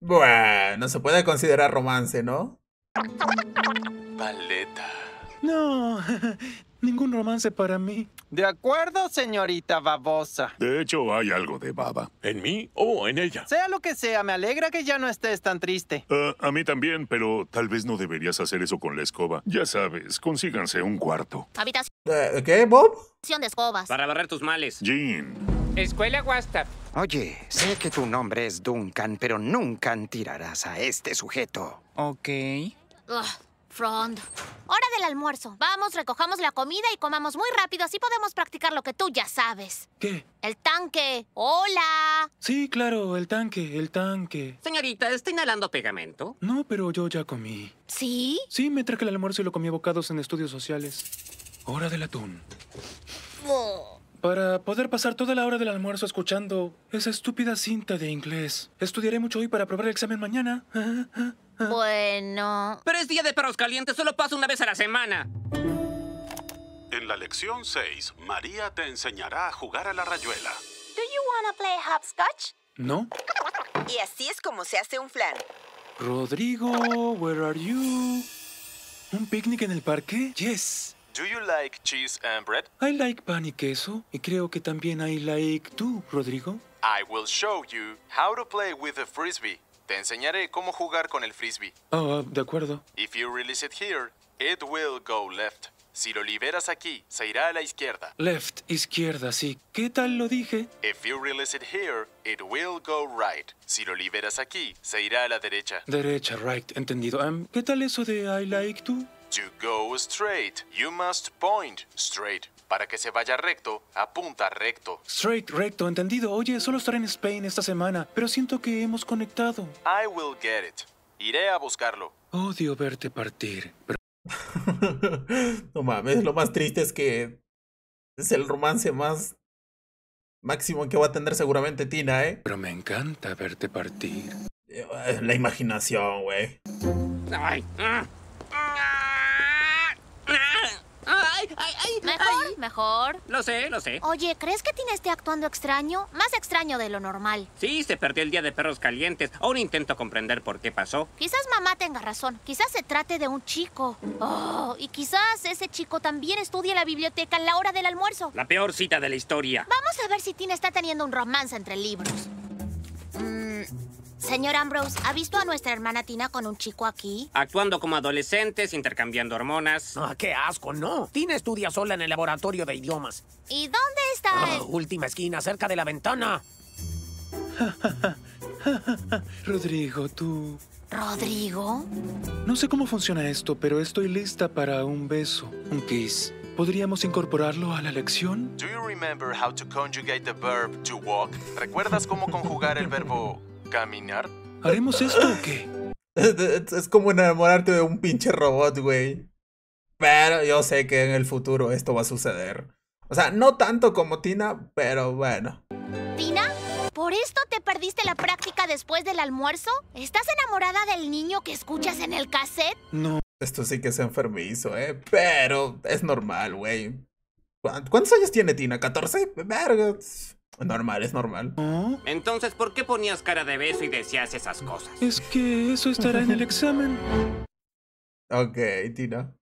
bueno, se puede considerar romance, ¿no? Paleta. No, Ningún romance para mí. De acuerdo, señorita babosa. De hecho, hay algo de baba. ¿En mí o en ella? Sea lo que sea, me alegra que ya no estés tan triste. Ah, a mí también, pero tal vez no deberías hacer eso con la escoba. Ya sabes, consíganse un cuarto. Habitación. ¿Qué, Bob? Habitación de escobas. Para barrer tus males. Jean. Escuela Wasta. Oye, sé que tu nombre es Duncan, pero nunca tirarás a este sujeto. Ok. Ugh. Hora del almuerzo. Vamos, recojamos la comida y comamos muy rápido, así podemos practicar lo que tú ya sabes. ¿Qué? El tanque. ¡Hola! Sí, claro, el tanque, el tanque. Señorita, ¿está inhalando pegamento? No, pero yo ya comí. ¿Sí? Sí, me traje el almuerzo y lo comí a bocados en estudios sociales. Hora del atún. Oh. Para poder pasar toda la hora del almuerzo escuchando esa estúpida cinta de inglés. Estudiaré mucho hoy para probar el examen mañana. Ah, ah, ah. Bueno. Pero es día de perros calientes, solo pasa una vez a la semana. En la lección 6, María te enseñará a jugar a la rayuela. Do you wanna play hopscotch? No. Y así es como se hace un flan. Rodrigo, where are you? ¿Un picnic en el parque? Yes. Do you like cheese and bread? I like pan y queso. Y creo que también I like tú, Rodrigo. I will show you how to play with a frisbee. Te enseñaré cómo jugar con el frisbee. oh, de acuerdo. If you release it here, it will go left. Si lo liberas aquí, se irá a la izquierda. Left, izquierda, sí. ¿Qué tal lo dije? If you release it here, it will go right. Si lo liberas aquí, se irá a la derecha. Derecha, right, entendido. Em, ¿Qué tal eso de I like to? To go straight, you must point straight. Para que se vaya recto, apunta recto. Straight, recto, entendido. Oye, solo estaré en Spain esta semana, pero siento que hemos conectado. I will get it. Iré a buscarlo. Odio verte partir. Pero... no mames, lo más triste es que es el romance más máximo que va a tener seguramente Tina, ¿eh? Pero me encanta verte partir. Eh, la imaginación, güey. Ay, mm. mejor, mejor. Lo sé, lo sé. Oye, ¿crees que Tina esté actuando extraño? Más extraño de lo normal. Sí, se perdió el día de perros calientes. Aún intento comprender por qué pasó. Quizás mamá tenga razón. Quizás se trate de un chico. Oh, y quizás ese chico también estudia la biblioteca a la hora del almuerzo. La peor cita de la historia. Vamos a ver si Tina está teniendo un romance entre libros. Mmm... Señor Ambrose, ¿ha visto a nuestra hermana Tina con un chico aquí? Actuando como adolescentes, intercambiando hormonas. Ah, ¡Qué asco, no! Tina estudia sola en el laboratorio de idiomas. ¿Y dónde está? Ah, última esquina, cerca de la ventana. Rodrigo, tú... ¿Rodrigo? No sé cómo funciona esto, pero estoy lista para un beso, un kiss. ¿Podríamos incorporarlo a la lección? Do you remember how to conjugate the verb to walk? ¿Recuerdas cómo conjugar el verbo ¿Caminar? ¿Haremos esto o qué? es como enamorarte de un pinche robot, güey. Pero yo sé que en el futuro esto va a suceder. O sea, no tanto como Tina, pero bueno. ¿Tina? ¿Por esto te perdiste la práctica después del almuerzo? ¿Estás enamorada del niño que escuchas en el cassette? No. Esto sí que es enfermizo, ¿eh? Pero es normal, güey. ¿Cuántos años tiene Tina? ¿14? Vergas. Normal, es normal. Entonces, ¿por qué ponías cara de beso y decías esas cosas? Es que eso estará en el examen. Ok, Tina.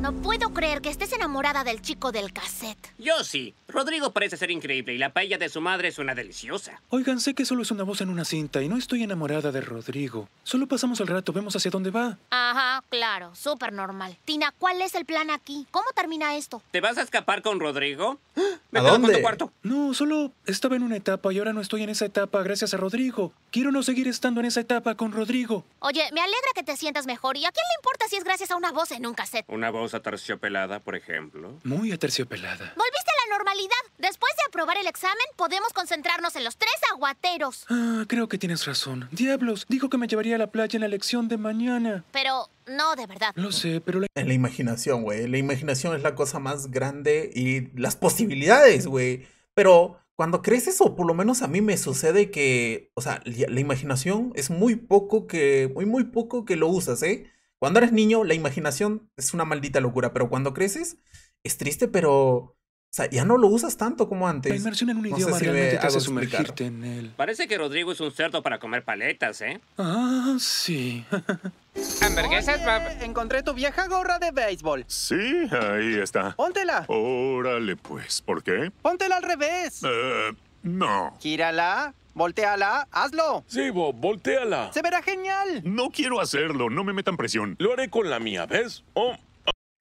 No puedo creer que estés enamorada del chico del cassette. Yo sí. Rodrigo parece ser increíble y la paella de su madre es una deliciosa. Oigan, sé que solo es una voz en una cinta y no estoy enamorada de Rodrigo. Solo pasamos el rato, vemos hacia dónde va. Ajá, claro, súper normal. Tina, ¿cuál es el plan aquí? ¿Cómo termina esto? ¿Te vas a escapar con Rodrigo? ¿Me ¿A dónde? tu cuarto? No, solo estaba en una etapa y ahora no estoy en esa etapa gracias a Rodrigo. Quiero no seguir estando en esa etapa con Rodrigo. Oye, me alegra que te sientas mejor. ¿Y a quién le importa si es gracias a una voz en un cassette? Una voz aterciopelada, por ejemplo. Muy aterciopelada. Volviste a la normalidad Después de aprobar el examen, podemos concentrarnos en los tres aguateros. Ah, creo que tienes razón. Diablos, dijo que me llevaría a la playa en la lección de mañana. Pero no, de verdad. Lo sé, pero la... la imaginación, güey. La imaginación es la cosa más grande y las posibilidades, güey. Pero cuando creces, o por lo menos a mí me sucede que, o sea, la imaginación es muy poco que, muy, muy poco que lo usas, ¿eh? Cuando eres niño, la imaginación es una maldita locura, pero cuando creces, es triste, pero o sea, ya no lo usas tanto como antes. La inmersión en un idioma realmente te hace sumergirte en él. Parece que Rodrigo es un cerdo para comer paletas, ¿eh? Ah, sí. ¿Hamburguesas, papá. Encontré tu vieja gorra de béisbol. Sí, ahí está. Póntela. Órale, pues. ¿Por qué? Póntela al revés. Eh, no. Gírala. volteala, hazlo. Sí, Bob, volteala. Se verá genial. No quiero hacerlo, no me metan presión. Lo haré con la mía, ¿ves? Oh,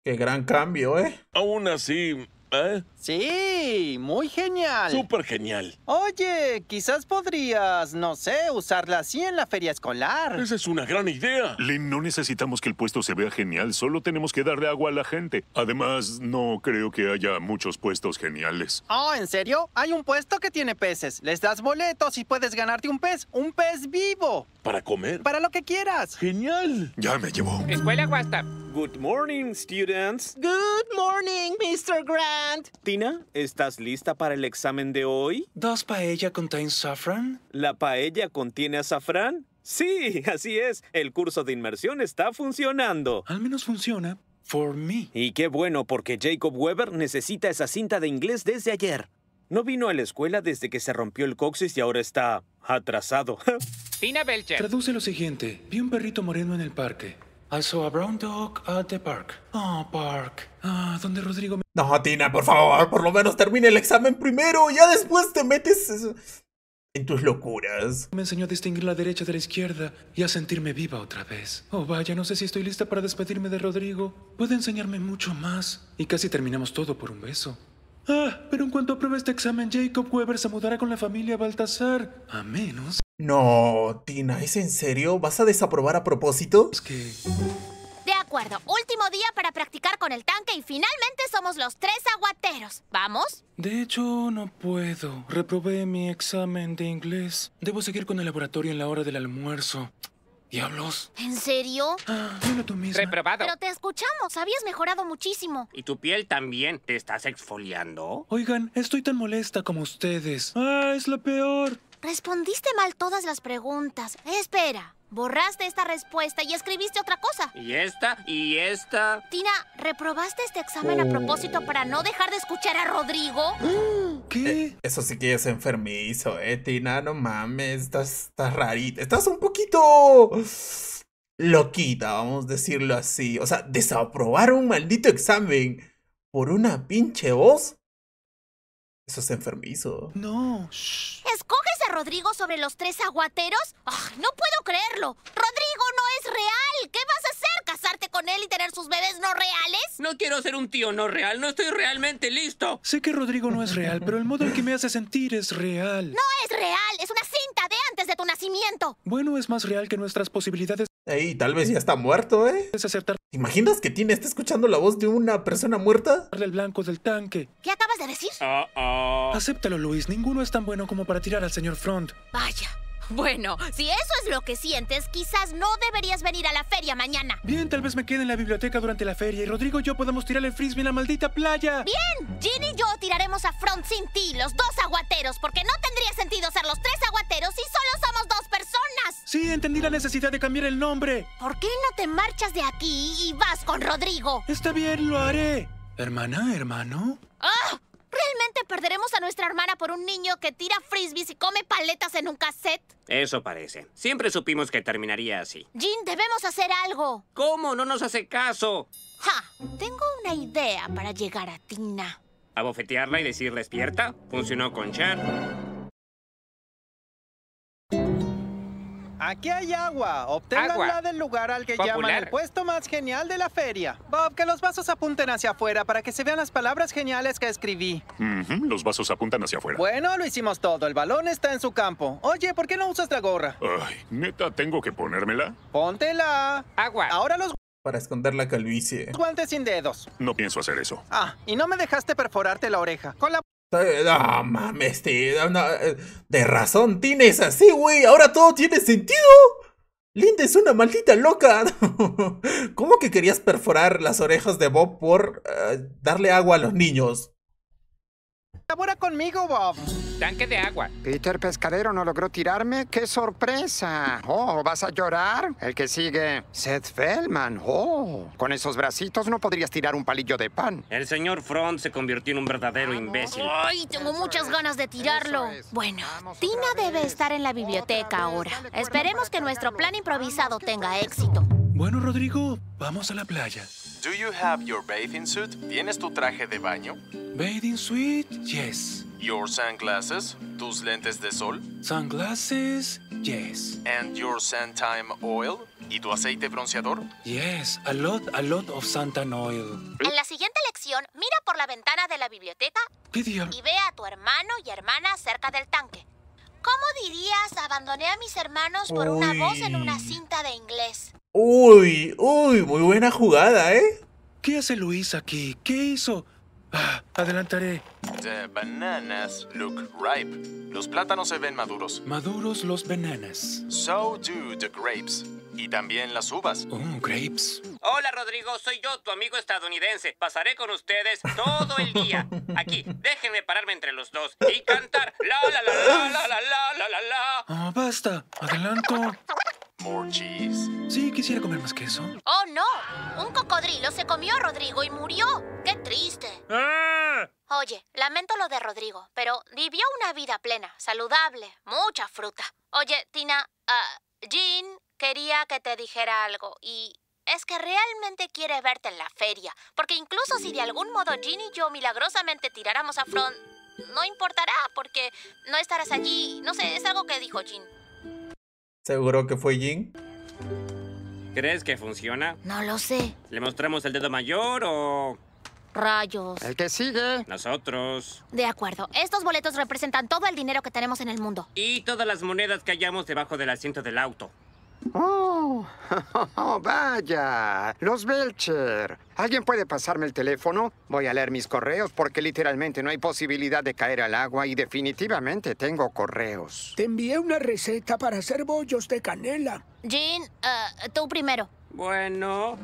Qué gran cambio, ¿eh? Aún así, ¿eh? Sí, muy genial. Súper genial. Oye, quizás podrías, no sé, usarla así en la feria escolar. Esa es una gran idea. Lynn, no necesitamos que el puesto se vea genial, solo tenemos que darle agua a la gente. Además, no creo que haya muchos puestos geniales. Oh, ¿en serio? Hay un puesto que tiene peces. Les das boletos y puedes ganarte un pez, un pez vivo. ¿Para comer? Para lo que quieras. Genial. Ya me llevó. Escuela Guasta. Good morning, students. Good morning, Mr. Grant. Tina, ¿estás lista para el examen de hoy? ¿Dos paella contain safran. ¿La paella contiene azafrán? Sí, así es. El curso de inmersión está funcionando. Al menos funciona. For me. Y qué bueno, porque Jacob Weber necesita esa cinta de inglés desde ayer. No vino a la escuela desde que se rompió el coxis y ahora está atrasado. Tina Belcher. Traduce lo siguiente. Vi un perrito moreno en el parque. I a brown dog at the park. Oh, park. Ah, donde Rodrigo No, Tina, por favor, por lo menos termine el examen primero. Ya después te metes en tus locuras. Me enseñó a distinguir la derecha de la izquierda y a sentirme viva otra vez. Oh, vaya, no sé si estoy lista para despedirme de Rodrigo. Puede enseñarme mucho más. Y casi terminamos todo por un beso. Ah, pero en cuanto apruebe este examen, Jacob Weber se mudará con la familia Baltasar. A menos. No, Tina, ¿es en serio? ¿Vas a desaprobar a propósito? Es que. De acuerdo, último día para practicar con el tanque y finalmente somos los tres aguateros. ¿Vamos? De hecho, no puedo. Reprobé mi examen de inglés. Debo seguir con el laboratorio en la hora del almuerzo. ¿Diablos? ¿En serio? Ah, dilo tú Reprobado. Pero te escuchamos, habías mejorado muchísimo. Y tu piel también, ¿te estás exfoliando? Oigan, estoy tan molesta como ustedes. Ah, es lo peor. Respondiste mal todas las preguntas. Espera, Borraste esta respuesta y escribiste otra cosa. Y esta, y esta. Tina, ¿reprobaste este examen a oh. propósito para no dejar de escuchar a Rodrigo? ¿Qué? Eh, eso sí que es enfermizo, eh, Tina. No mames, estás, estás rarita. Estás un poquito loquita, vamos a decirlo así. O sea, desaprobar un maldito examen por una pinche voz. Eso es enfermizo. No. Shh. Rodrigo sobre los tres aguateros? Ah, no puedo creerlo. Rodrigo no es real. ¿Qué vas a hacer? ¿Casarte con él y tener sus bebés no reales? No quiero ser un tío no real. No estoy realmente listo. Sé que Rodrigo no es real, pero el modo en que me hace sentir es real. No es real. Es una cinta de antes de tu nacimiento. Bueno, es más real que nuestras posibilidades. Ey, tal vez ya está muerto, ¿eh? Es ¿Te imaginas que tiene? está escuchando la voz de una persona muerta? El blanco del tanque. ¿Qué acabas de decir? Ah, ah. Acéptalo, Luis. Ninguno es tan bueno como para tirar al señor Front. Vaya. Bueno, si eso es lo que sientes, quizás no deberías venir a la feria mañana. Bien, tal vez me quede en la biblioteca durante la feria y Rodrigo y yo podamos tirar el frisbee en la maldita playa. Bien, Ginny y yo tiraremos a Front sin ti, los dos aguateros, porque no tendría sentido ser los tres aguateros si solo somos dos personas. Sí, entendí la necesidad de cambiar el nombre. ¿Por qué no te marchas de aquí y vas con Rodrigo? Está bien, lo haré. Hermana, hermano. ¡Ah! ¿Realmente perderemos a nuestra hermana por un niño que tira frisbees y come paletas en un cassette? Eso parece. Siempre supimos que terminaría así. Jean, debemos hacer algo. ¿Cómo? No nos hace caso. Ja, tengo una idea para llegar a Tina. ¿A bofetearla y decir despierta? Funcionó con Chan. Aquí hay agua. Obténganla del lugar al que llaman el puesto más genial de la feria. Bob, que los vasos apunten hacia afuera para que se vean las palabras geniales que escribí. Los vasos apuntan hacia afuera. Bueno, lo hicimos todo. El balón está en su campo. Oye, ¿por qué no usas la gorra? Ay, neta, ¿tengo que ponérmela? Póntela. Agua. Ahora los para esconder la calvicie. Guantes sin dedos. No pienso hacer eso. Ah, y no me dejaste perforarte la oreja. Con la no mames, este, de razón tienes así, güey. Ahora todo tiene sentido. Linda es una maldita loca. ¿Cómo que querías perforar las orejas de Bob por eh, darle agua a los niños? Labora conmigo, Bob. Tanque de agua. Peter Pescadero no logró tirarme. ¡Qué sorpresa! Oh, ¿vas a llorar? El que sigue, Seth Feldman. Oh, con esos bracitos no podrías tirar un palillo de pan. El señor Front se convirtió en un verdadero imbécil. ¡Ay, tengo muchas ganas de tirarlo! Bueno, Tina debe estar en la biblioteca ahora. Esperemos que nuestro plan improvisado tenga éxito. Bueno, Rodrigo, vamos a la playa. Do you have your bathing suit? ¿Tienes tu traje de baño? Bathing suit? Yes. Your sunglasses? ¿Tus lentes de sol? Sunglasses? Yes. And your suntan oil? ¿Y tu aceite bronceador? Yes, a lot, a lot of suntan oil. En la siguiente lección, mira por la ventana de la biblioteca y ve a tu hermano y hermana cerca del tanque. ¿Cómo dirías abandoné a mis hermanos por una voz en una cinta de inglés? Uy, uy, muy buena jugada, ¿eh? ¿Qué hace Luis aquí? ¿Qué hizo? Ah, adelantaré. The bananas look ripe. Los plátanos se ven maduros. Maduros los bananas. So do the grapes. Y también las uvas. Oh, grapes. Hola, Rodrigo. Soy yo, tu amigo estadounidense. Pasaré con ustedes todo el día. Aquí, déjenme pararme entre los dos y cantar la la la la la la la la la ah, basta. Adelanto. More cheese. Sí, quisiera comer más queso. ¡Oh, no! Un cocodrilo se comió a Rodrigo y murió. ¡Qué triste! ¡Ah! Oye, lamento lo de Rodrigo, pero vivió una vida plena, saludable, mucha fruta. Oye, Tina, ah, Jean quería que te dijera algo y es que realmente quiere verte en la feria, porque incluso si de algún modo Jean y yo milagrosamente tiráramos a Front, no importará porque no estarás allí. No sé, es algo que dijo Jean. ¿Seguro que fue Jin? ¿Crees que funciona? No lo sé. ¿Le mostramos el dedo mayor o...? Rayos. El que sigue. Nosotros. De acuerdo. Estos boletos representan todo el dinero que tenemos en el mundo. Y todas las monedas que hallamos debajo del asiento del auto. Oh, oh, vaya. Los Belcher. ¿Alguien puede pasarme el teléfono? Voy a leer mis correos porque literalmente no hay posibilidad de caer al agua y definitivamente tengo correos. Te envié una receta para hacer bollos de canela. Jean, eh, tú primero. Bueno.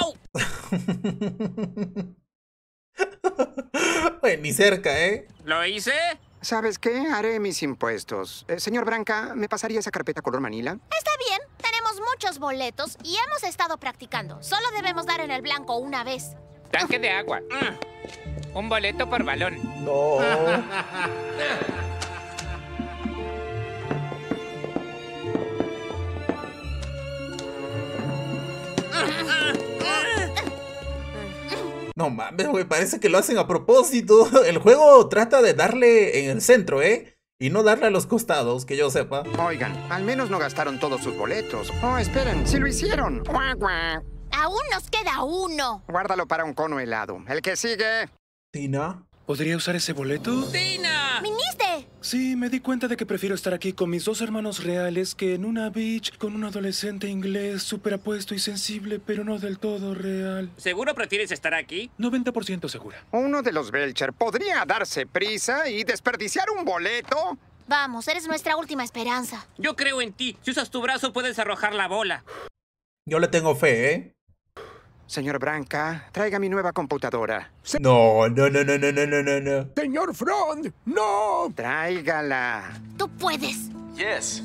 ¡Au! ni cerca, ¿eh? ¿Lo hice? ¿Sabes qué? Haré mis impuestos. Eh, señor Branca, ¿me pasaría esa carpeta color manila? Está bien. Tenemos muchos boletos y hemos estado practicando. Solo debemos dar en el blanco una vez. Tanque de agua. Mm. Un boleto por balón. No. No mames, güey, parece que lo hacen a propósito. El juego trata de darle en el centro, ¿eh? Y no darle a los costados, que yo sepa. Oigan, al menos no gastaron todos sus boletos. Oh, esperen, si lo hicieron. Aún nos queda uno. Guárdalo para un cono helado. El que sigue. Tina. ¿Podría usar ese boleto? ¡Tina! ¡Viniste! Sí, me di cuenta de que prefiero estar aquí con mis dos hermanos reales que en una beach con un adolescente inglés súper apuesto y sensible, pero no del todo real. ¿Seguro prefieres estar aquí? 90% segura. Uno de los Belcher podría darse prisa y desperdiciar un boleto. Vamos, eres nuestra última esperanza. Yo creo en ti. Si usas tu brazo puedes arrojar la bola. Yo le tengo fe, ¿eh? Señor Branca, traiga mi nueva computadora. no, no, no, no, no, no, no, no. Señor Front, no. Tráigala. Tú puedes. Yes.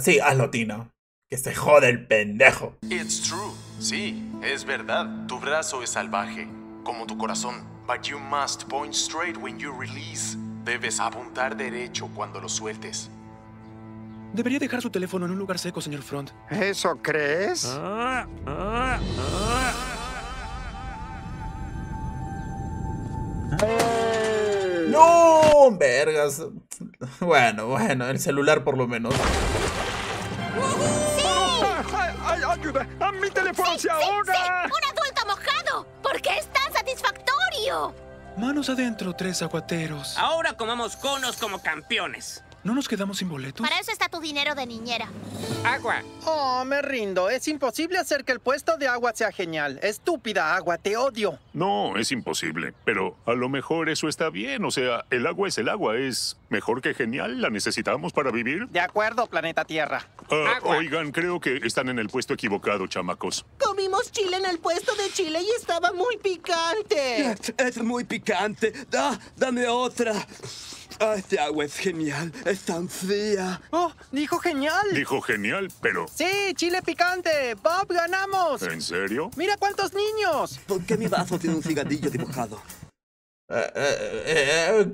sí, hazlo, Tina. Que se jode el pendejo. It's true. Sí, es verdad. Tu brazo es salvaje, como tu corazón. But you must point straight when you release. Debes apuntar derecho cuando lo sueltes. Debería dejar su teléfono en un lugar seco, señor Front. ¿Eso crees? Ah, ah, ah. ¡No! ¡Vergas! Bueno, bueno, el celular por lo menos. ¡Ay, ayuda! ¡A mi teléfono se ahoga! ¡Un adulto mojado! ¿Por qué es tan satisfactorio? Manos adentro, tres aguateros. Ahora comamos conos como campeones. ¿No nos quedamos sin boletos? Para eso está tu dinero de niñera. Agua. Oh, me rindo. Es imposible hacer que el puesto de agua sea genial. Estúpida agua, te odio. No, es imposible. Pero a lo mejor eso está bien. O sea, el agua es el agua. Es mejor que genial. La necesitamos para vivir. De acuerdo, planeta Tierra. Ah, oigan, creo que están en el puesto equivocado, chamacos. Comimos chile en el puesto de chile y estaba muy picante. Es, es muy picante. Da, dame otra. Este agua es genial, es tan fría. Oh, dijo genial. Dijo genial, pero... Sí, chile picante. Bob, ganamos. ¿En serio? Mira cuántos niños. ¿Por qué mi vaso tiene un cigarrillo dibujado? Eh, eh,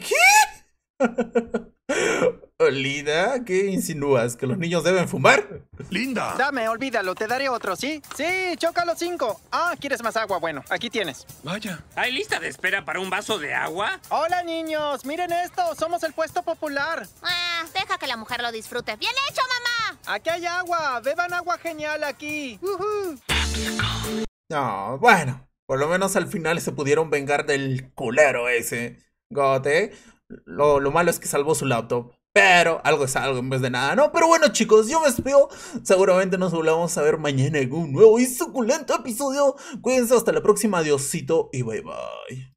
eh, ¿Qué? Linda, ¿qué insinúas? ¿Que los niños deben fumar? ¡Linda! Dame, olvídalo, te daré otro, ¿sí? Sí, choca los cinco. Ah, ¿quieres más agua? Bueno, aquí tienes. Vaya. ¿Hay lista de espera para un vaso de agua? Hola, niños, miren esto, somos el puesto popular. Ah, deja que la mujer lo disfrute. ¡Bien hecho, mamá! Aquí hay agua, beban agua genial aquí. No, bueno, por lo menos al final se pudieron vengar del culero ese. Gote, lo malo es que salvó su laptop. Pero algo es algo en vez de nada, ¿no? Pero bueno, chicos, yo me despido. Seguramente nos volvamos a ver mañana en un nuevo y suculento episodio. Cuídense, hasta la próxima. adiosito y bye bye.